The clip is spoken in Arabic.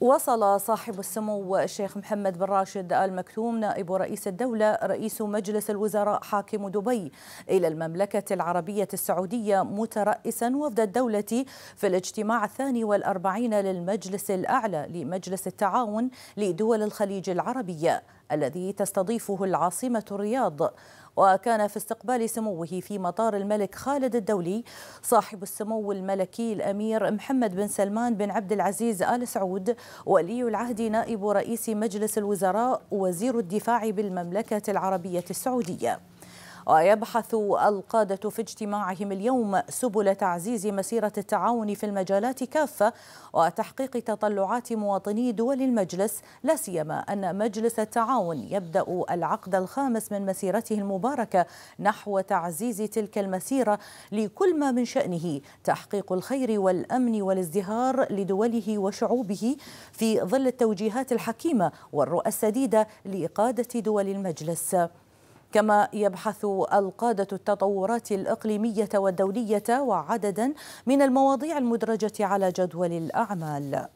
وصل صاحب السمو الشيخ محمد بن راشد آل مكتوم نائب رئيس الدولة رئيس مجلس الوزراء حاكم دبي إلى المملكة العربية السعودية مترأسا وفد الدولة في الاجتماع الثاني والأربعين للمجلس الأعلى لمجلس التعاون لدول الخليج العربية الذي تستضيفه العاصمة الرياض وكان في استقبال سموه في مطار الملك خالد الدولي صاحب السمو الملكي الأمير محمد بن سلمان بن عبد العزيز آل سعود ولي العهد نائب رئيس مجلس الوزراء وزير الدفاع بالمملكة العربية السعودية ويبحث القادة في اجتماعهم اليوم سبل تعزيز مسيرة التعاون في المجالات كافة وتحقيق تطلعات مواطني دول المجلس لا سيما أن مجلس التعاون يبدأ العقد الخامس من مسيرته المباركة نحو تعزيز تلك المسيرة لكل ما من شأنه تحقيق الخير والأمن والازدهار لدوله وشعوبه في ظل التوجيهات الحكيمة والرؤى السديدة لإقادة دول المجلس كما يبحث القادة التطورات الإقليمية والدولية وعددا من المواضيع المدرجة على جدول الأعمال